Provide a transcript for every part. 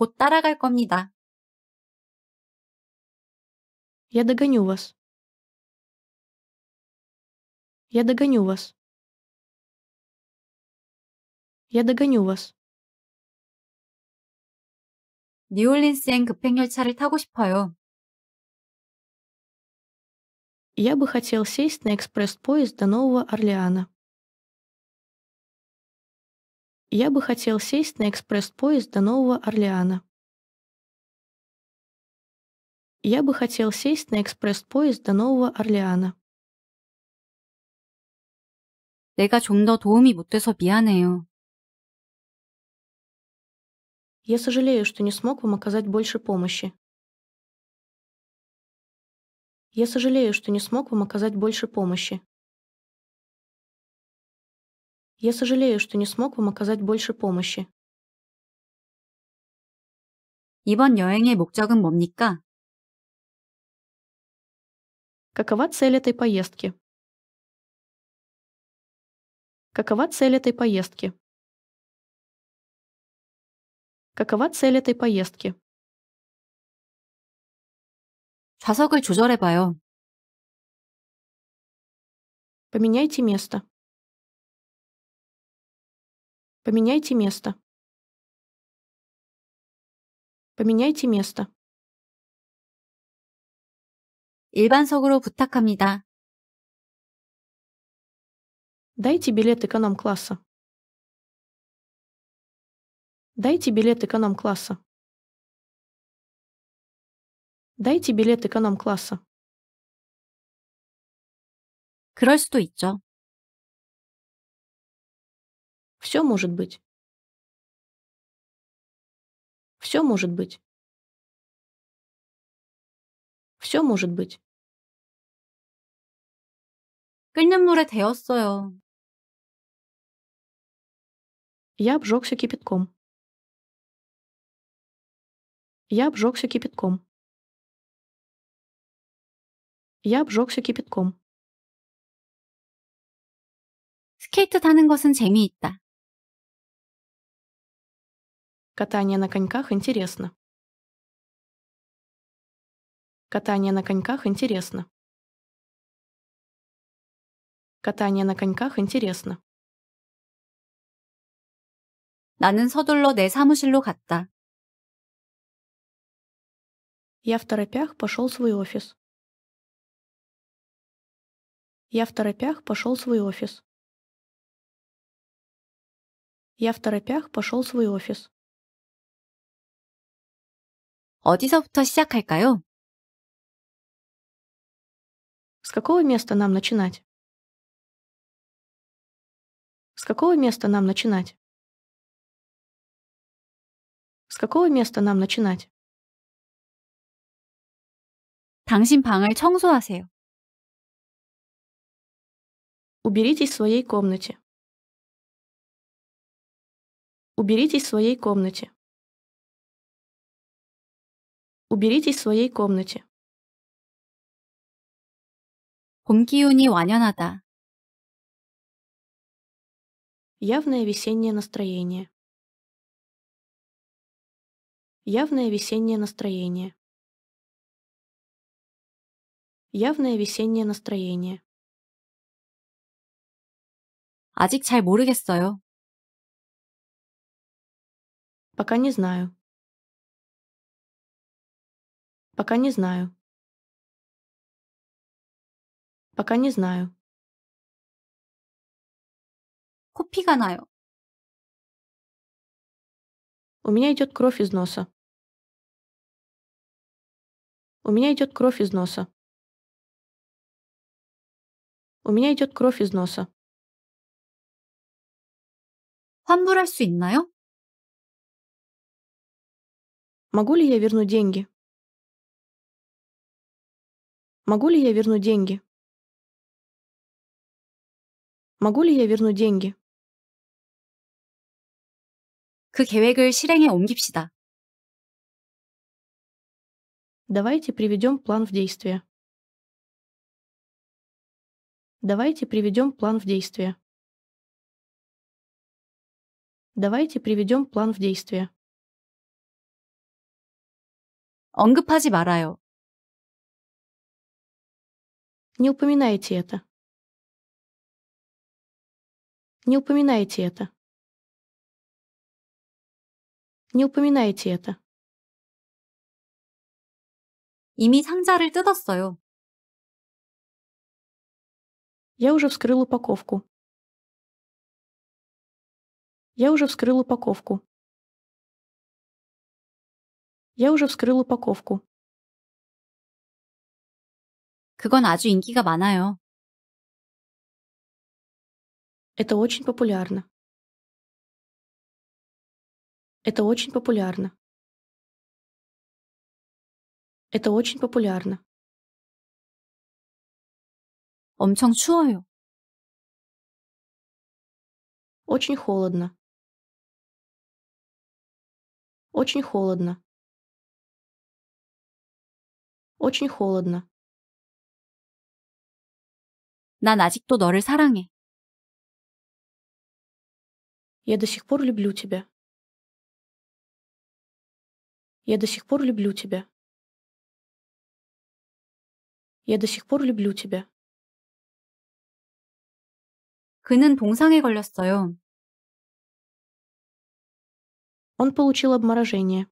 곧 따라갈 겁니다. Я догоню вас. Я догоню вас. Я догоню вас. 뉴올린스행 급행열차를 타고 싶어요. Я бы хотел сесть на экспресс-поезд до Нового Орлеана. Я бы хотел сесть на экспресс-поезд до Нового Орлеана. Я бы хотел сесть на экспресс-поезд до Нового Орлеана. 내가 좀 도움이 못 돼서 미안해요. Я сожалею, что не смог вам оказать больше помощи. Я сожалею, что не смог вам оказать больше помощи. Я сожалею, что не смог вам оказать больше помощи. 이번 여행의 목적은 뭡니까? Какова цель этой поездки? Какова цель этой поездки? Какова цель этой поездки? 좌석을 조절해봐요. Поменяйте место. Поменяйте место. Поменяйте место. 일반석으로 부탁합니다. Дайте билет эконом-класса. Дайте билет эконом-класса. Дайте билет эконом-класса. 그럴 수도 있죠. Все может быть. Все может быть. Все может быть. 끓는물에 데웠어요. Я обжегся кипятком. Я обжегся кипятком. Я обжегся кипятком. Скейт 타는 것은 재미있다. Катание на коньках интересно. Катание на коньках интересно. Катание на коньках интересно. 나는 서둘러 내 사무실로 갔다. Я в торопях пошел в свой офис. Я в торопях пошел в свой офис. Я в торопях пошел в свой офис. 어디서부터 시작할까요? С какого места нам начинать? С какого места нам начинать? С какого места нам начинать? 당신 방을 청소하세요. Уберитесь в своей комнате. Уберитесь в своей комнате. Уберитесь в своей комнате. 봄기운이 완연하다. Явное весеннее настроение. Явное весеннее настроение. Явное весеннее настроение. 아직 잘 모르겠어요. Пока не знаю. Пока не знаю. Пока не знаю. Купи 나요. У меня идет кровь из носа. У меня идет кровь из носа. У меня идет кровь из носа. Могу ли я вернуть деньги? Могу ли я вернуть деньги? Могу ли я вернуть деньги? 그 계획을 실행에 옮깁시다. Давайте приведем план в действие. Давайте приведем план в действие. Давайте приведем план в действие. 언급하지 말아요. Не упоминайте это. Не упоминайте это. Не упоминайте это. 이미 상자를 뜯었어요. Я уже вскрыл упаковку. Я уже вскрыл упаковку. Я уже вскрыл упаковку. 그건 아주 인기가 많아요. Это очень популярно. Это очень популярно. Это очень популярно. 엄청 추워요. Очень холодно. Очень холодно. Очень холодно. 난 아직도 너를 사랑해. Я до сих пор люблю тебя. Я до сих пор люблю тебя. Я до сих пор люблю тебя. 그는 동상에 걸렸어요. Он получил обморожение.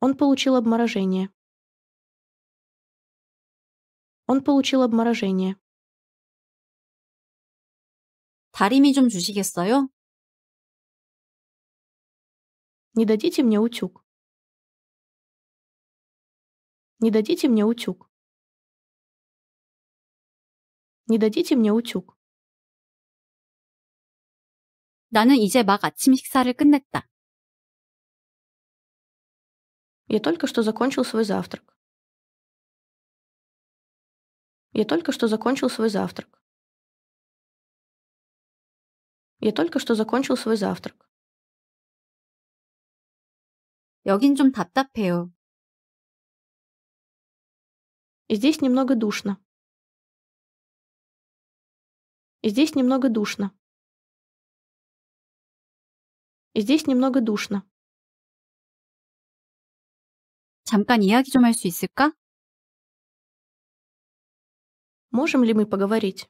Он получил обморожение. Он получил обморожение. 다리미 좀 주시겠어요? Не дадите мне утюг. Не дадите мне утюг. Не дадите мне утюг. 나는 이제 막 아침 식사를 끝냈다. Я только что закончил свой завтрак. Я только что закончил свой завтрак. Я только что закончил свой завтрак. 여긴 좀 답답해요. И здесь немного душно. И здесь немного душно. И здесь немного душно. 잠깐 이야기 좀 할 수 있을까? Можем ли мы поговорить?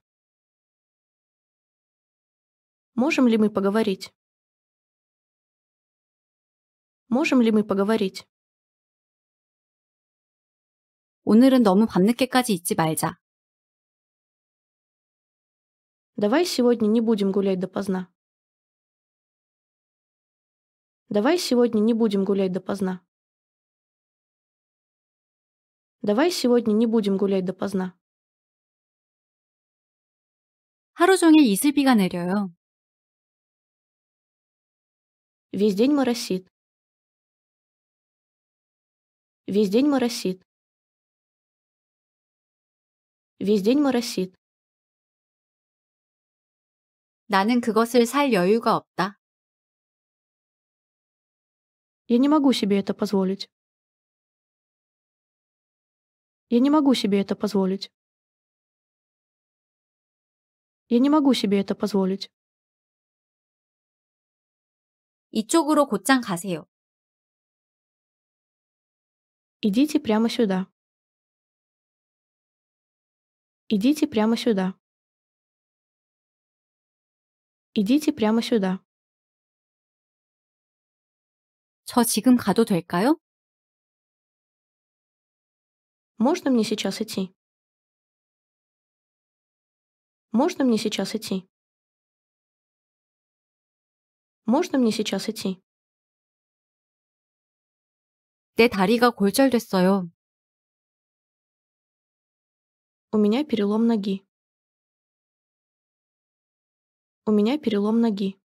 Можем ли мы поговорить? Можем ли мы поговорить? 오늘은 너무 밤늦게까지 있지 말자. Давай сегодня не будем гулять допоздна. Давай сегодня не будем гулять допоздна. Давай сегодня не будем гулять допоздна. 하루 종일 이슬비가 내려요. Весь день моросит. Весь день моросит. Весь день моросит. 나는 그것을 살 여유가 없다. Я не могу себе это позволить. Я не могу себе это позволить. Я не могу себе это позволить. 이쪽으로 곧장 가세요. Идите прямо сюда. Идите прямо сюда. Идите прямо сюда. 저 지금 가도 될까요? Можно мне сейчас идти? Можно мне сейчас идти? Можно мне сейчас идти? 내 다리가 골절됐어요. У меня перелом ноги. У меня перелом ноги.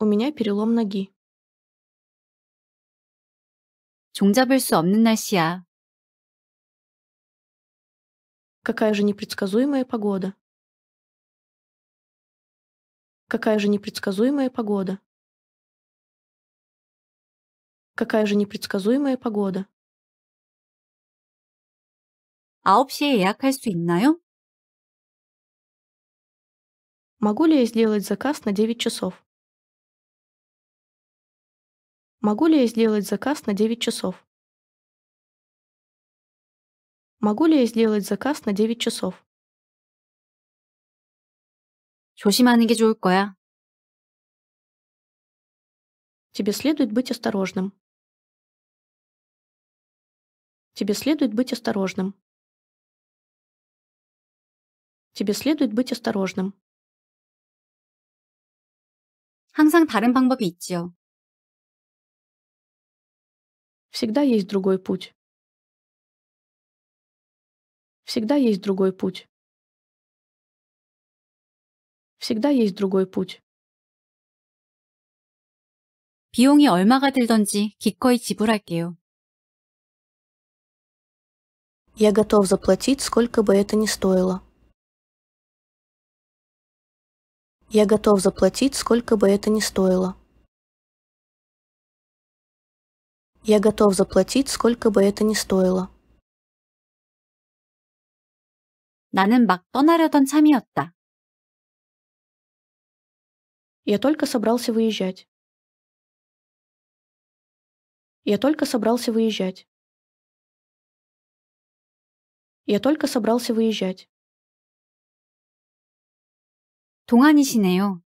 У меня перелом ноги. 종잡을 수 없는 날씨야. Какая же непредсказуемая погода. Какая же непредсказуемая погода. Какая же непредсказуемая погода. А 시에 예약할 수 있나요? Могу ли я сделать заказ на 9 часов? Могу ли я сделать заказ на 9 часов? Могу ли я сделать заказ на 9 часов? 조심하는 게 좋을 거야. Тебе следует быть осторожным. Тебе следует быть осторожным. Тебе следует быть осторожным. 항상 다른 방법이 있지요. Всегда есть другой путь. Всегда есть другой путь. Всегда есть другой путь. 비용이 얼마가 들든지 기꺼이 지불할게요. Я готов заплатить, сколько бы это ни стоило. Я готов заплатить, сколько бы это ни стоило. Я готов заплатить, сколько бы это ни стоило. 나는 막 떠나려던 참이었다. Я только собрался выезжать. Я только собрался выезжать. Я только собрался выезжать. 동안이시네요.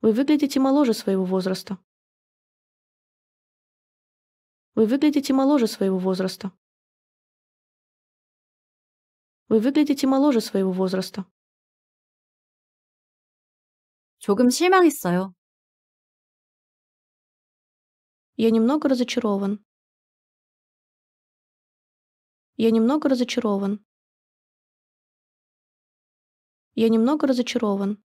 Вы выглядите моложе своего возраста. Вы выглядите моложе своего возраста. Вы выглядите моложе своего возраста. 조금 실망했어요. Я немного разочарован. Я немного разочарован. Я немного разочарован.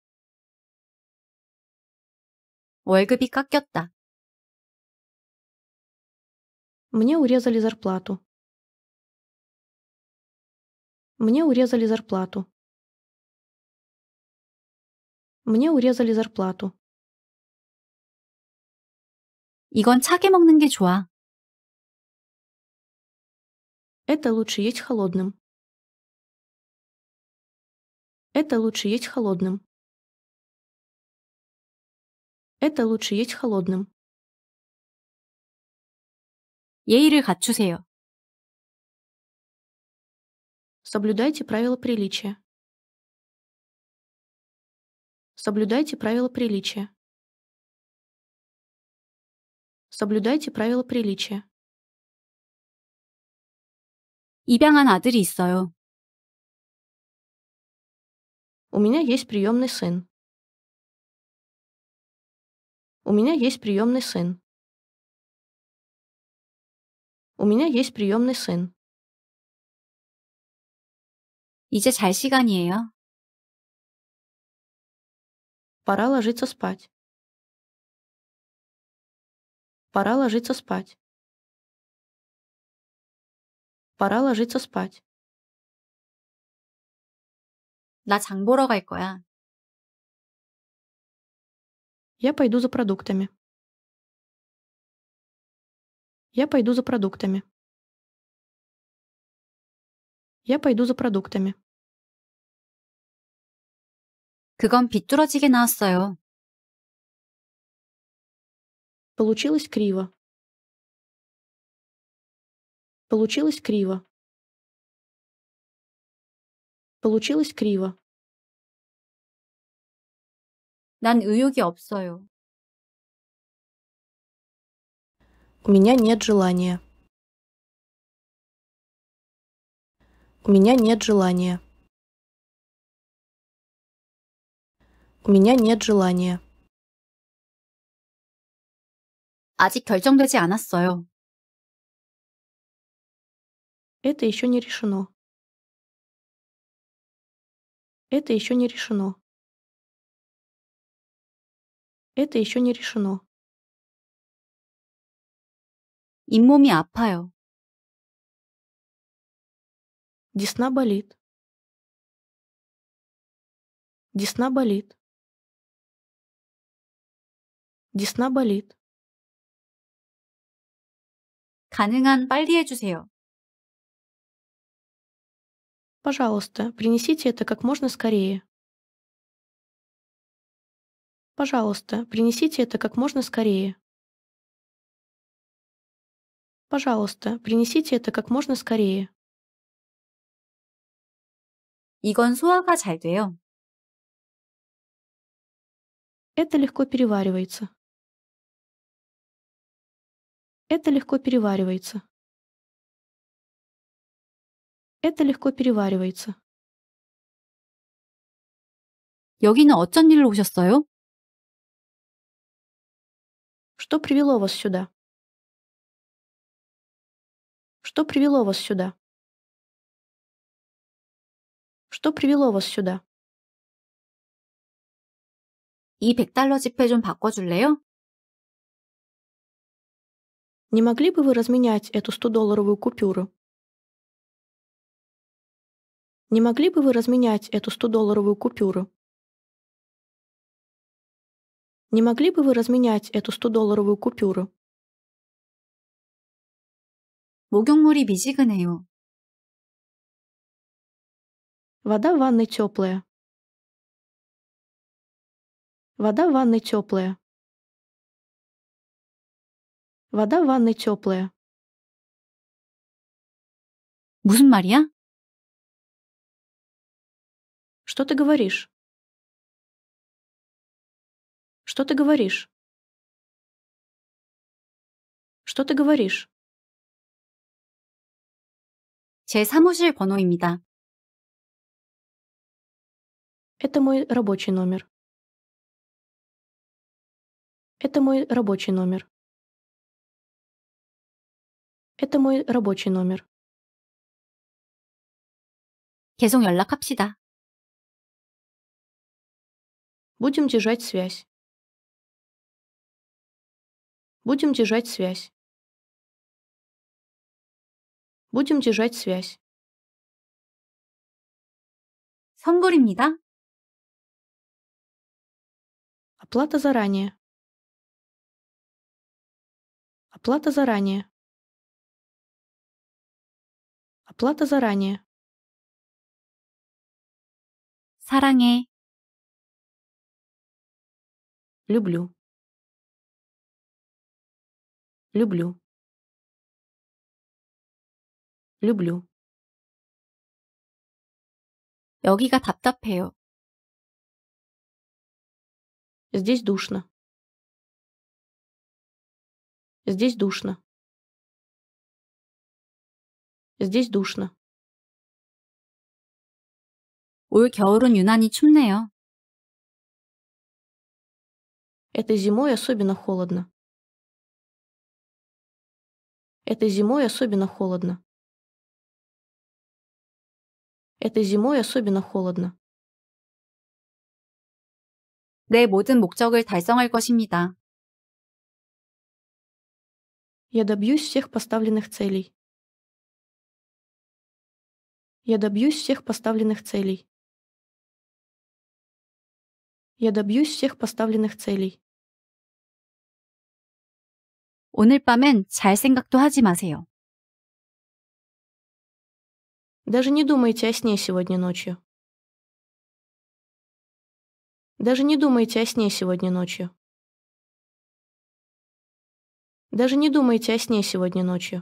월급이 깎였다. Мне урезали зарплату. Мне урезали зарплату. Мне урезали зарплату. 이건 차게 먹는 게 좋아. Это лучше есть холодным. Это лучше есть холодным. Это лучше есть холодным. 예의를 갖추세요. Соблюдайте правила приличия. Соблюдайте правила приличия. Соблюдайте правила приличия. 입양한 아들이 있어요. У меня есть приемный сын. У меня есть приемный сын. У меня есть приемный сын. 이제 잘 시간이에요. Пора ложиться спать. Пора ложиться спать. Пора ложиться спать. 나 보러 갈 거야. Я пойду за продуктами. Я пойду за продуктами. Я пойду за продуктами. 그건 비뚤어지게 나왔어요. Получилось криво. Получилось криво. Получилось криво. 난 의욕이 없어요. У меня нет желания. У меня нет желания. У меня нет желания. 아직 결정되지 않았어요. Это еще не решено. Это еще не решено. Это еще не решено. 잇몸이 아파요. Десна болит. Десна болит. Десна болит. 가능한 빨리 해주세요. Пожалуйста, принесите это как можно скорее. Пожалуйста, принесите это как можно скорее. Пожалуйста, принесите это как можно скорее. 이건 소화가 잘 돼요. Это легко переваривается. Это легко переваривается. Это легко переваривается. 여기는 어쩐 일로 오셨어요? Что привело вас сюда? Что привело вас сюда? Что привело вас сюда? 이 100달러 지폐 좀 바꿔줄래요? Не могли бы вы разменять эту 100-долларовую купюру? Не могли бы вы разменять эту 100-долларовую купюру? Не могли бы вы разменять эту 100-долларовую купюру? 목욕물이 미지근해요. Вода в ванной теплая. Вода в ванной теплая. Вода в ванной теплая. 무슨 말이야? Что ты говоришь? Что ты говоришь? Что ты говоришь? 제 사무실 번호입니다. Это мой рабочий номер. Это мой рабочий номер. Это мой рабочий номер. 계속 연락합시다. Будем держать связь. Будем держать связь. Будем держать связь. 선물입니다. Оплата заранее. Оплата заранее. Оплата заранее. 사랑해. Люблю. Люблю. Люблю. 여기가 답답해요. Здесь душно. Здесь душно. Здесь душно. 올 겨울은 유난히 춥네요. Этой зимой особенно холодно. Этой зимой особенно холодно. Этой зимой особенно холодно. 내 모든 목적을 달성할 것입니다. Я добьюсь всех поставленных целей. Я добьюсь всех поставленных целей. Я добьюсь всех поставленных целей. 오늘 밤엔 잘 생각도 하지 마세요. Даже не думайте о сне сегодня ночью. Даже не думайте о сне сегодня ночью. Даже не думайте о сне сегодня ночью.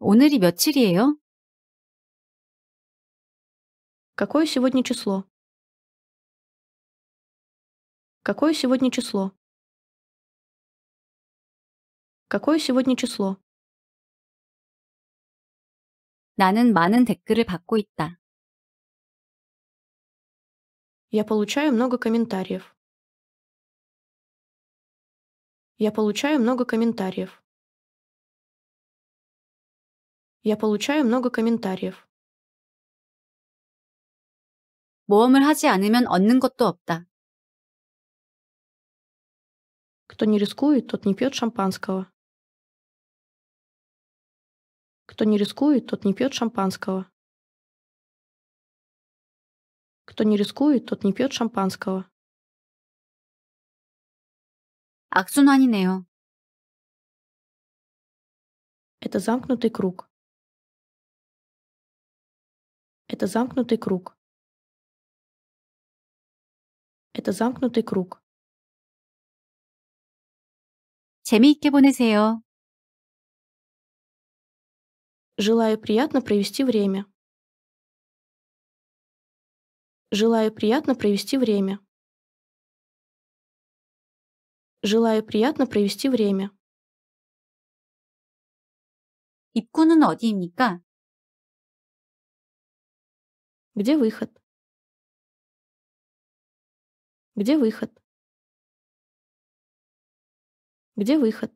오늘이 며칠이에요? Какое сегодня число? Какое сегодня число? Какое сегодня число? 나는 많은 댓글을 받고 있다. Я получаю много комментариев. Я получаю много комментариев. Я получаю много комментариев. 모험을 하지 않으면 얻는 것도 없다. Кто не рискует, тот не пьет шампанского. Кто не рискует, тот не пьет шампанского. Кто не рискует, тот не пьет шампанского. 악순환이네요. Это замкнутый круг. Это замкнутый круг. Это замкнутый круг. 재미있게 보내세요. Желаю приятно провести время. Желаю приятно провести время. Желаю приятно провести время. 입구는 어디입니까? Где выход? Где выход? Где выход?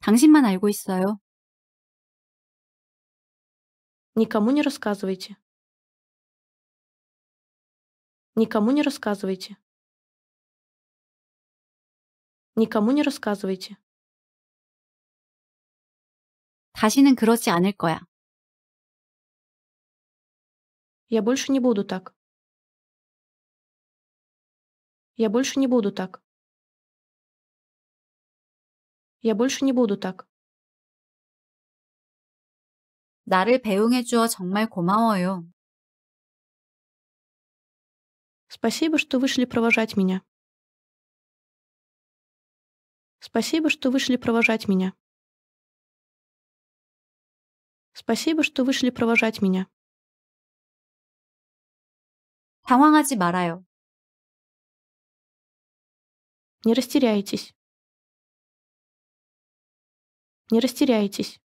당신만 알고 있어요. Никому не рассказывайте. Никому не рассказывайте. Никому не рассказывайте. 다시는 그러지 않을 거야. Я больше не буду так. Я больше не буду так. Я больше не буду так. 나를 배웅해 주어 정말 고마워요. Спасибо, что вышли провожать меня. Спасибо, что вышли провожать меня. Спасибо, что вышли провожать меня. 당황하지 말아요. Не растеряйтесь. Не растеряйтесь.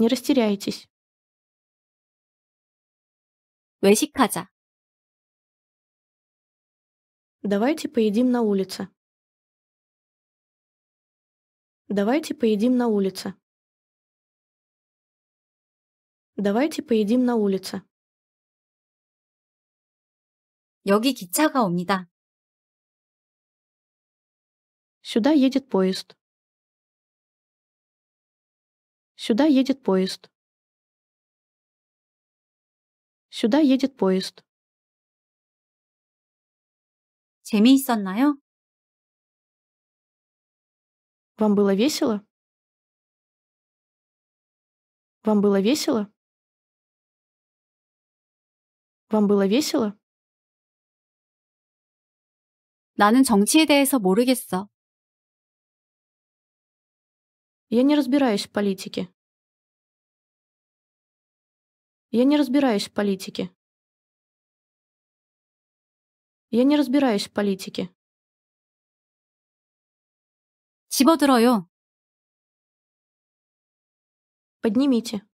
Не растеряйтесь. 외식하자. Давайте поедим на улице. Давайте поедим на улице. Давайте поедим на улице. 여기 기차가 옵니다. Сюда едет поезд. Сюда едет поезд. Сюда едет поезд. 재미있었나요? Вам было весело? Вам было весело? Вам было весело? 나는 정치에 대해서 모르겠어. Я не разбираюсь в политике. Я не разбираюсь в политике. Я не разбираюсь в политике. 집어들어요. Поднимите.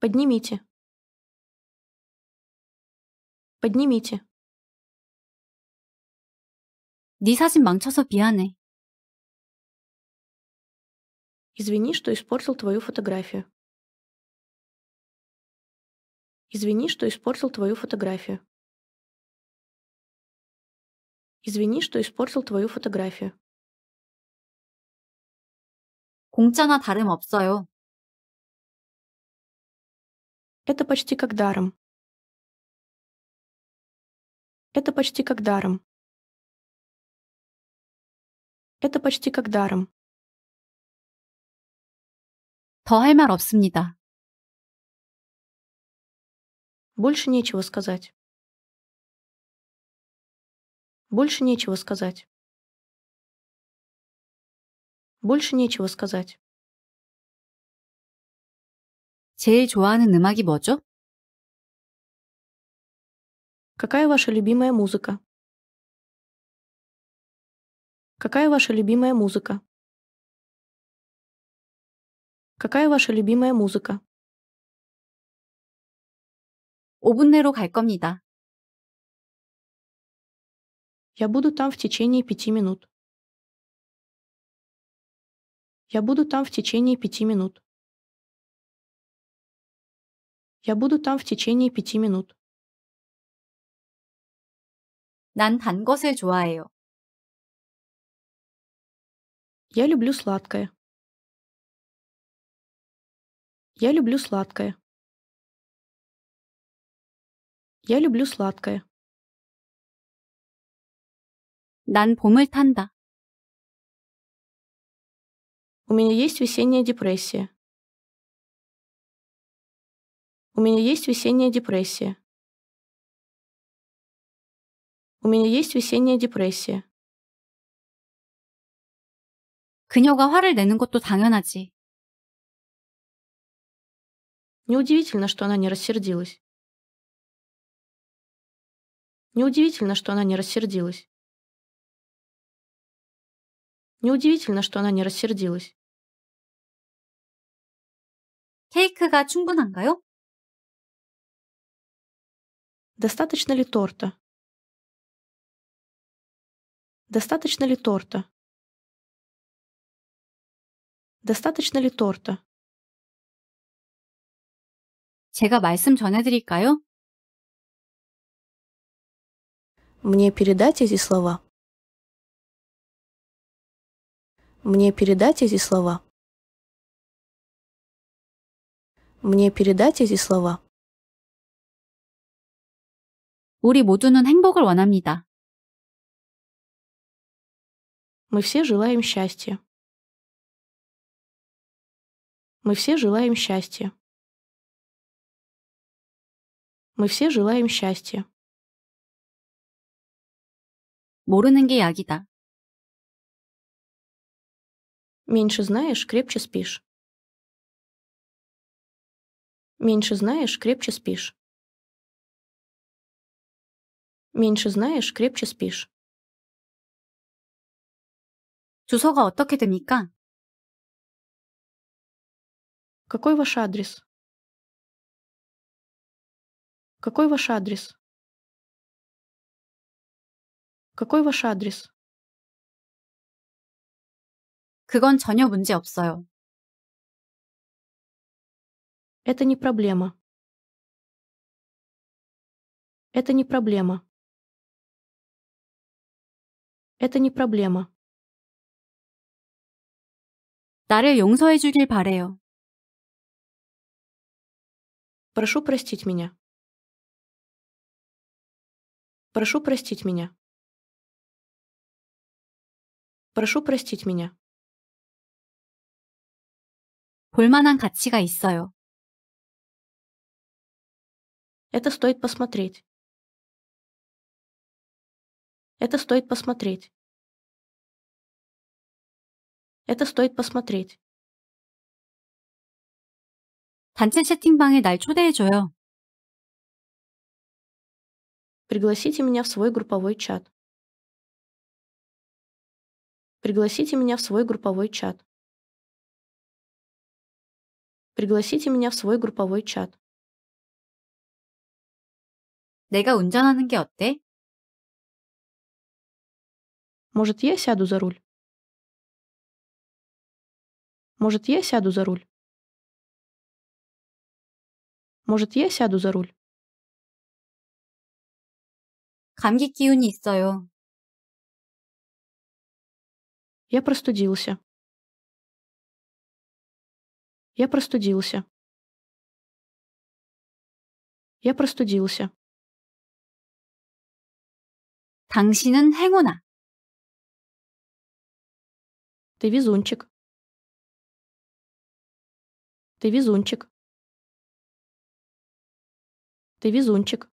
Поднимите. Поднимите. 네 사진 망쳐서 미안해. Извини, что испортил твою фотографию. Извини, что испортил твою фотографию. Извини, что испортил твою фотографию. 공짜나 다름없어요. Это почти как даром. Это почти как даром. Это почти как даром. 더할 말 없습니다. Больше нечего сказать. Больше нечего сказать. Больше нечего сказать. 제일 좋아하는 음악이 뭐죠? Какая ваша любимая музыка? Какая ваша любимая музыка? Какая ваша любимая музыка? 5분 내로 갈 겁니다. Я буду там в течение пяти минут. Я буду там в течение пяти минут. Я буду там в течение пяти минут. 난단 것을 좋아해요. Я люблю сладкое. Я люблю сладкое. Я люблю сладкое. 난 봄을 탄다. У меня есть весенняя депрессия. У меня есть весенняя депрессия. У меня есть весенняя депрессия. 그녀가 화를 내는 것도 당연하지. Неудивительно, что она не рассердилась. Неудивительно, что она не рассердилась. Неудивительно, что она не рассердилась. 케이크가 충분한가요? Достаточно ли торта? Достаточно ли торта? Достаточно ли торта? 제가 말씀 전해드릴까요? Мне передать эти слова? Мне передать эти слова? Мне передать эти слова? 우리 모두는 행복을 원합니다. Мы все желаем счастья. Мы все желаем счастья. Мы все желаем счастья. 모르는 게 약이다. Меньше знаешь, крепче спишь. Меньше знаешь, крепче спишь. Меньше знаешь, крепче спишь. 주소가 어떻게 됩니까? Какой ваш адрес? Какой ваш адрес? Какой ваш адрес? 그건 전혀 문제 없어요. Это не проблема. Это не проблема. Это не проблема. 나를 용서해 주길 바래요. Прошу простить меня. Прошу простить меня. Прошу простить меня. 볼 가치가 있어요. Это стоит посмотреть. Это стоит посмотреть. Это стоит посмотреть. 단체 채팅방에 날 초대해줘요. Пригласите меня в свой групповой чат. Пригласите меня в свой групповой чат. Пригласите меня в свой групповой чат. 내가 운전하는 게 어때? Может, я сяду за руль? Может, я сяду за руль? Может, я сяду за руль? 감기 기운이 있어요. Я простудился. Я простудился. Я простудился. 당신은 행운아. Ты везунчик. Ты везунчик. Ты везунчик.